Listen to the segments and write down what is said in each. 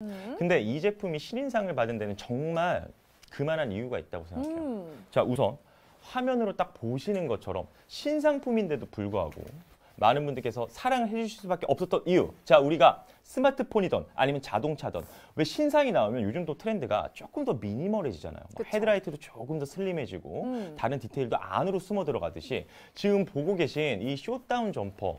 음. 근데 이 제품이 신인상을 받은 데는 정말 그만한 이유가 있다고 생각해요. 음. 자, 우선 화면으로 딱 보시는 것처럼 신상품인데도 불구하고 많은 분들께서 사랑을 해주실 수밖에 없었던 이유. 자, 우리가 스마트폰이든 아니면 자동차든왜 신상이 나오면 요즘 또 트렌드가 조금 더 미니멀해지잖아요. 뭐 그쵸. 헤드라이트도 조금 더 슬림해지고 음. 다른 디테일도 안으로 숨어 들어가듯이 지금 보고 계신 이쇼다운 점퍼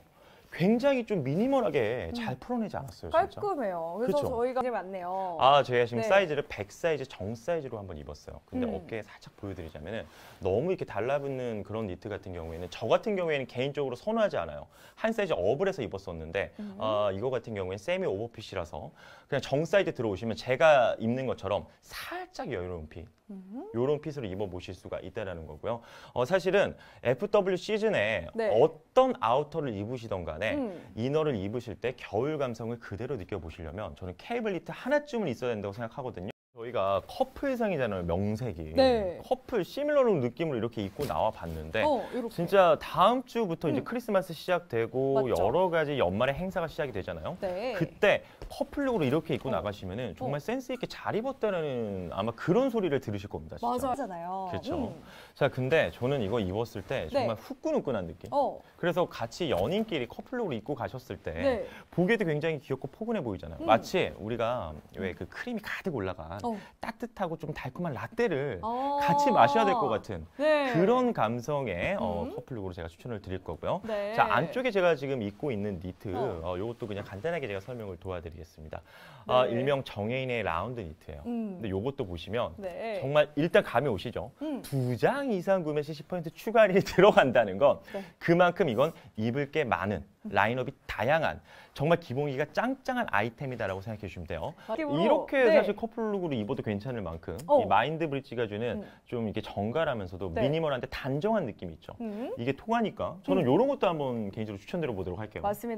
굉장히 좀 미니멀하게 음. 잘 풀어내지 않았어요. 진짜. 깔끔해요. 그래서 그쵸? 저희가 이게 맞네요. 아 제가 지금 네. 사이즈를 100 사이즈 정 사이즈로 한번 입었어요. 근데 음. 어깨 살짝 보여드리자면 너무 이렇게 달라붙는 그런 니트 같은 경우에는 저 같은 경우에는 개인적으로 선호하지 않아요. 한 사이즈 업을 해서 입었었는데 음. 아, 이거 같은 경우에는 세미 오버핏이라서 그냥 정 사이즈 들어오시면 제가 입는 것처럼 살짝 여유로운 핏 음. 요런 핏으로 입어보실 수가 있다라는 거고요. 어, 사실은 FW 시즌에 네. 어떤 아우터를 입으시던가 간에 음. 이너를 입으실 때 겨울 감성을 그대로 느껴보시려면 저는 케이블 니트 하나쯤은 있어야 된다고 생각하거든요. 저희가 커플상이잖아요 명색이 네. 커플 시밀러룸 느낌으로 이렇게 입고 나와 봤는데 어, 진짜 다음 주부터 음. 이제 크리스마스 시작되고 맞죠? 여러 가지 연말에 행사가 시작이 되잖아요 네. 그때 커플룩으로 이렇게 입고 어. 나가시면 정말 어. 센스 있게 잘 입었다는 아마 그런 소리를 들으실 겁니다 진짜. 맞아요 그렇죠 음. 자 근데 저는 이거 입었을 때 네. 정말 네. 후끈후끈한 느낌 어. 그래서 같이 연인끼리 커플룩으로 입고 가셨을 때 네. 보기에도 굉장히 귀엽고 포근해 보이잖아요 음. 마치 우리가 왜그 음. 크림이 가득 올라간 어. 따뜻하고 좀 달콤한 라떼를 어. 같이 마셔야 될 것 같은 네. 그런 감성의 어, 음. 커플룩으로 제가 추천을 드릴 거고요. 네. 자 안쪽에 제가 지금 입고 있는 니트 어. 이것도 어, 그냥 간단하게 제가 설명을 도와드리겠습니다. 아, 네. 아, 일명 정해인의 라운드 니트예요. 음. 근데 이것도 보시면 네. 정말 일단 감이 오시죠. 음. 두장 이상 구매 시 10%추가율 들어간다는 건 네. 그만큼 이건 입을 게 많은 라인업이 다양한 정말 기본기가 짱짱한 아이템이다라고 생각해 주시면 돼요. 아, 이렇게 네. 사실 커플룩으로 입어도 괜찮을 만큼 어. 이 마인드 브릿지가 주는 음. 좀 이렇게 정갈하면서도 네. 미니멀한데 단정한 느낌이 있죠. 음. 이게 통하니까 저는 이런 음. 것도 한번 개인적으로 추천드려 보도록 할게요. 맞습니다.